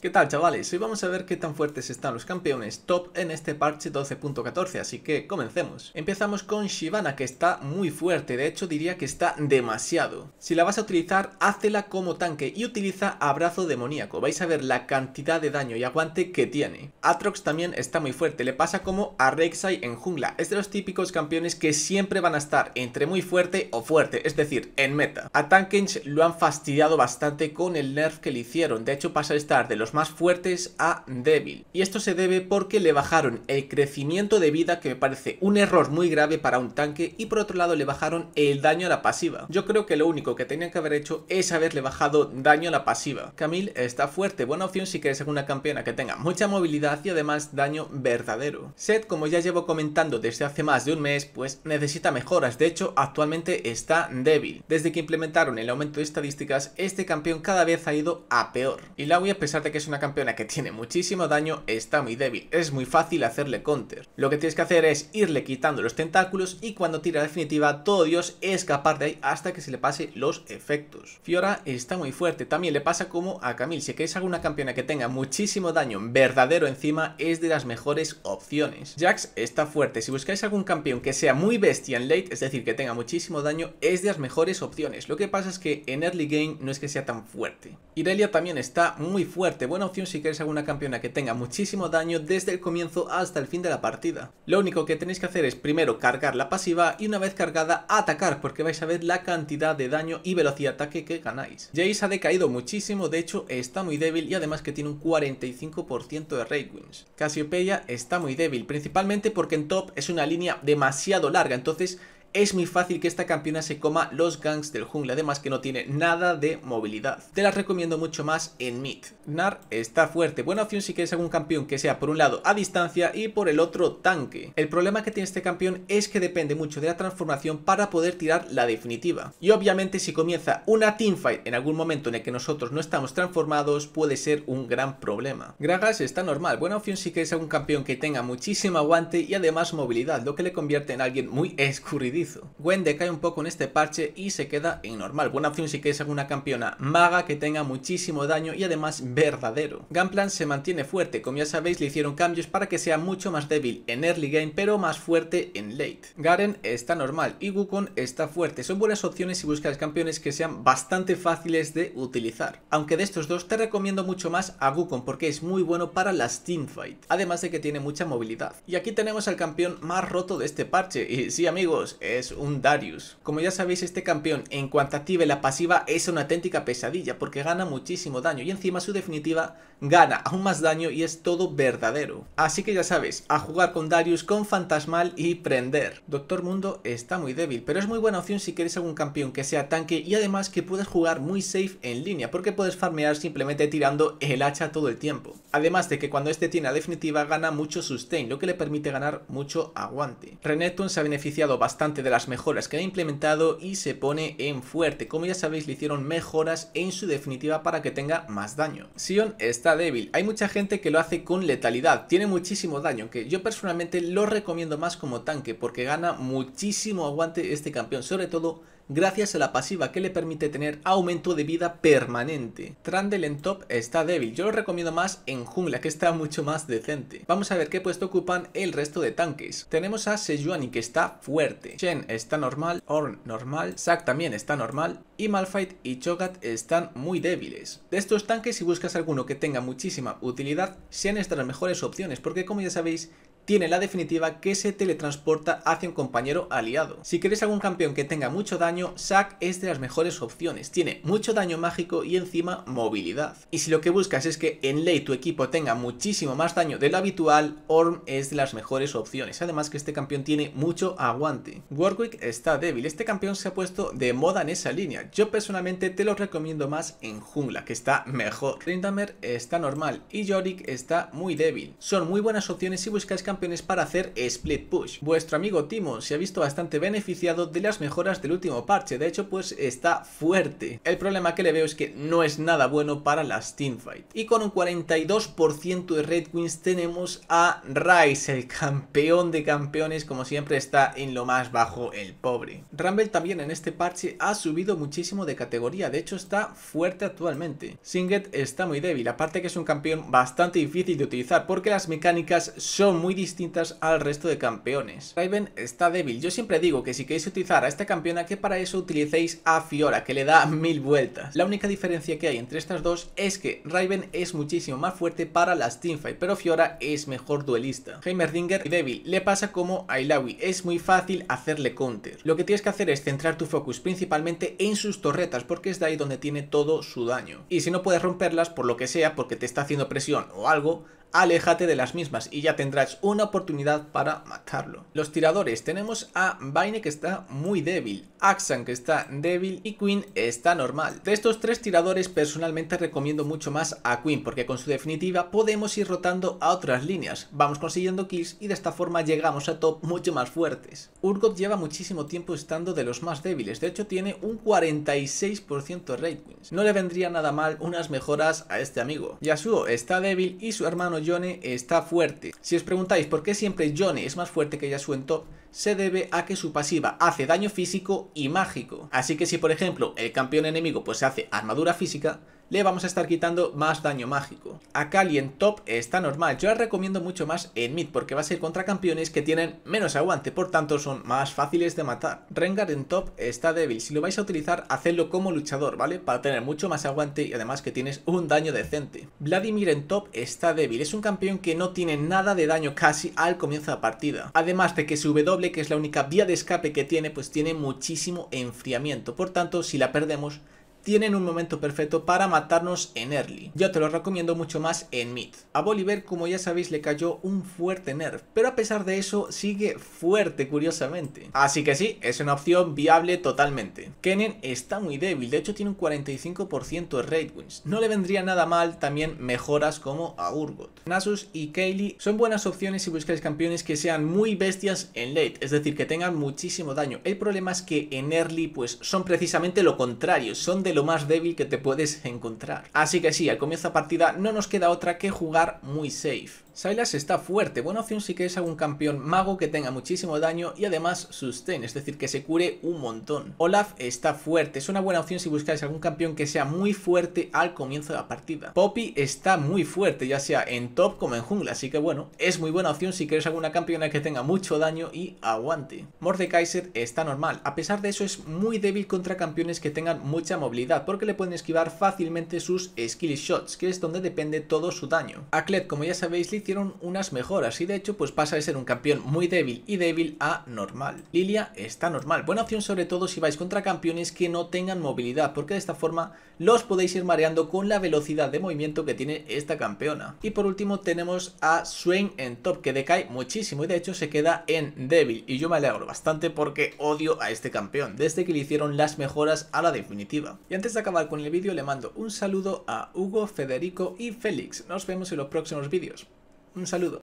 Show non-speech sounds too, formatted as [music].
¿Qué tal chavales? Hoy vamos a ver qué tan fuertes están los campeones top en este parche 12.14, así que comencemos. Empezamos con Shivana que está muy fuerte, de hecho diría que está demasiado. Si la vas a utilizar, hácela como tanque y utiliza abrazo demoníaco, vais a ver la cantidad de daño y aguante que tiene. Atrox también está muy fuerte, le pasa como a Rek'Sai en jungla, es de los típicos campeones que siempre van a estar entre muy fuerte o fuerte, es decir, en meta. A Tankens lo han fastidiado bastante con el nerf que le hicieron, de hecho pasa a estar de los más fuertes a débil. Y esto se debe porque le bajaron el crecimiento de vida que me parece un error muy grave para un tanque y por otro lado le bajaron el daño a la pasiva. Yo creo que lo único que tenían que haber hecho es haberle bajado daño a la pasiva. Camille está fuerte, buena opción si quieres alguna campeona que tenga mucha movilidad y además daño verdadero. Set, como ya llevo comentando desde hace más de un mes, pues necesita mejoras, de hecho actualmente está débil. Desde que implementaron el aumento de estadísticas, este campeón cada vez ha ido a peor. Y voy a pesar de que es una campeona que tiene muchísimo daño, está muy débil. Es muy fácil hacerle counter. Lo que tienes que hacer es irle quitando los tentáculos y cuando tira definitiva, todo Dios escapar de ahí hasta que se le pase los efectos. Fiora está muy fuerte. También le pasa como a Camille. Si queréis alguna campeona que tenga muchísimo daño verdadero encima, es de las mejores opciones. Jax está fuerte. Si buscáis algún campeón que sea muy bestia en late, es decir, que tenga muchísimo daño, es de las mejores opciones. Lo que pasa es que en early game no es que sea tan fuerte. Irelia también está muy fuerte, buena opción si queréis alguna campeona que tenga muchísimo daño desde el comienzo hasta el fin de la partida. Lo único que tenéis que hacer es primero cargar la pasiva y una vez cargada atacar porque vais a ver la cantidad de daño y velocidad de ataque que ganáis. Jace ha decaído muchísimo, de hecho está muy débil y además que tiene un 45% de raid wins. Cassiopeia está muy débil, principalmente porque en top es una línea demasiado larga, entonces es muy fácil que esta campeona se coma los ganks del jungla, además que no tiene nada de movilidad. Te la recomiendo mucho más en mid. Nar está fuerte, buena opción si quieres algún campeón que sea por un lado a distancia y por el otro tanque. El problema que tiene este campeón es que depende mucho de la transformación para poder tirar la definitiva. Y obviamente si comienza una teamfight en algún momento en el que nosotros no estamos transformados puede ser un gran problema. Gragas está normal, buena opción si quieres algún campeón que tenga muchísimo aguante y además movilidad, lo que le convierte en alguien muy escurridizo Gwen decae un poco en este parche y se queda en normal. Buena opción si queréis alguna campeona maga que tenga muchísimo daño y además verdadero. Gunplan se mantiene fuerte, como ya sabéis le hicieron cambios para que sea mucho más débil en early game pero más fuerte en late. Garen está normal y Wukong está fuerte. Son buenas opciones si buscas campeones que sean bastante fáciles de utilizar. Aunque de estos dos te recomiendo mucho más a Wukong porque es muy bueno para las teamfight. Además de que tiene mucha movilidad. Y aquí tenemos al campeón más roto de este parche. Y sí amigos, es un Darius. Como ya sabéis, este campeón, en cuanto active la pasiva, es una auténtica pesadilla, porque gana muchísimo daño, y encima su definitiva gana aún más daño y es todo verdadero. Así que ya sabes, a jugar con Darius con Fantasmal y prender. Doctor Mundo está muy débil, pero es muy buena opción si quieres algún campeón que sea tanque y además que puedes jugar muy safe en línea, porque puedes farmear simplemente tirando el hacha todo el tiempo. Además de que cuando este tiene la definitiva gana mucho sustain, lo que le permite ganar mucho aguante. Renekton se ha beneficiado bastante de las mejoras que ha implementado y se pone en fuerte. Como ya sabéis, le hicieron mejoras en su definitiva para que tenga más daño. Sion está débil. Hay mucha gente que lo hace con letalidad. Tiene muchísimo daño, que yo personalmente lo recomiendo más como tanque porque gana muchísimo aguante este campeón, sobre todo gracias a la pasiva que le permite tener aumento de vida permanente. Trundle en top está débil, yo lo recomiendo más en jungla que está mucho más decente. Vamos a ver qué puesto ocupan el resto de tanques. Tenemos a Sejuani que está fuerte, Shen está normal, Orn normal, Zac también está normal y Malphite y Chogat están muy débiles. De estos tanques si buscas alguno que tenga muchísima utilidad, Shen es de las mejores opciones porque como ya sabéis tiene la definitiva que se teletransporta hacia un compañero aliado. Si queréis algún campeón que tenga mucho daño, Sack es de las mejores opciones. Tiene mucho daño mágico y encima movilidad. Y si lo que buscas es que en ley tu equipo tenga muchísimo más daño de lo habitual, Orm es de las mejores opciones. Además que este campeón tiene mucho aguante. Warwick está débil. Este campeón se ha puesto de moda en esa línea. Yo personalmente te lo recomiendo más en jungla, que está mejor. Rindamer está normal y Yorick está muy débil. Son muy buenas opciones si buscáis campeones para hacer split push. Vuestro amigo Timo se ha visto bastante beneficiado de las mejoras del último parche, de hecho pues está fuerte. El problema que le veo es que no es nada bueno para las teamfights Y con un 42% de Red Queens tenemos a Rice, el campeón de campeones, como siempre está en lo más bajo el pobre. Rumble también en este parche ha subido muchísimo de categoría, de hecho está fuerte actualmente. Singet está muy débil, aparte que es un campeón bastante difícil de utilizar porque las mecánicas son muy distintas distintas al resto de campeones. Raven está débil, yo siempre digo que si queréis utilizar a esta campeona que para eso utilicéis a Fiora, que le da [laughs] mil vueltas. La única diferencia que hay entre estas dos es que Raven es muchísimo más fuerte para las teamfight, pero Fiora es mejor duelista. Heimerdinger y débil, le pasa como a Ilawi, es muy fácil hacerle counter. Lo que tienes que hacer es centrar tu focus principalmente en sus torretas, porque es de ahí donde tiene todo su daño. Y si no puedes romperlas, por lo que sea, porque te está haciendo presión o algo, aléjate de las mismas y ya tendrás una oportunidad para matarlo. Los tiradores, tenemos a Vayne que está muy débil, Axan que está débil y Queen está normal. De estos tres tiradores personalmente recomiendo mucho más a Queen porque con su definitiva podemos ir rotando a otras líneas, vamos consiguiendo kills y de esta forma llegamos a top mucho más fuertes. Urgot lleva muchísimo tiempo estando de los más débiles, de hecho tiene un 46% de Raid queens. No le vendría nada mal unas mejoras a este amigo. Yasuo está débil y su hermano está fuerte. Si os preguntáis por qué siempre Johnny es más fuerte que Yasuento, se debe a que su pasiva hace daño físico y mágico. Así que si por ejemplo el campeón enemigo pues hace armadura física, le vamos a estar quitando más daño mágico. A en top está normal, yo la recomiendo mucho más en mid porque va a ser contra campeones que tienen menos aguante, por tanto son más fáciles de matar. Rengar en top está débil, si lo vais a utilizar hacedlo como luchador, ¿vale? Para tener mucho más aguante y además que tienes un daño decente. Vladimir en top está débil, es un campeón que no tiene nada de daño casi al comienzo de la partida. Además de que su W, que es la única vía de escape que tiene, pues tiene muchísimo enfriamiento, por tanto si la perdemos tienen un momento perfecto para matarnos en early. Yo te lo recomiendo mucho más en mid. A Bolívar, como ya sabéis, le cayó un fuerte nerf, pero a pesar de eso sigue fuerte, curiosamente. Así que sí, es una opción viable totalmente. Kennen está muy débil, de hecho tiene un 45% de raid wins. No le vendría nada mal también mejoras como a Urgot. Nasus y Kaylee son buenas opciones si buscáis campeones que sean muy bestias en late, es decir, que tengan muchísimo daño. El problema es que en early pues son precisamente lo contrario, son de lo más débil que te puedes encontrar. Así que sí, al comienzo de partida no nos queda otra que jugar muy safe. Silas está fuerte, buena opción si quieres algún campeón mago que tenga muchísimo daño y además sustain, es decir, que se cure un montón. Olaf está fuerte, es una buena opción si buscáis algún campeón que sea muy fuerte al comienzo de la partida. Poppy está muy fuerte, ya sea en top como en jungla, así que bueno, es muy buena opción si quieres alguna campeona que tenga mucho daño y aguante. Mordekaiser está normal, a pesar de eso es muy débil contra campeones que tengan mucha movilidad, porque le pueden esquivar fácilmente sus skill shots, que es donde depende todo su daño. Aklet, como ya sabéis, hicieron unas mejoras y de hecho pues pasa de ser un campeón muy débil y débil a normal. Lilia está normal, buena opción sobre todo si vais contra campeones que no tengan movilidad porque de esta forma los podéis ir mareando con la velocidad de movimiento que tiene esta campeona. Y por último tenemos a Swain en top que decae muchísimo y de hecho se queda en débil y yo me alegro bastante porque odio a este campeón desde que le hicieron las mejoras a la definitiva. Y antes de acabar con el vídeo le mando un saludo a Hugo, Federico y Félix. Nos vemos en los próximos vídeos. Un saludo.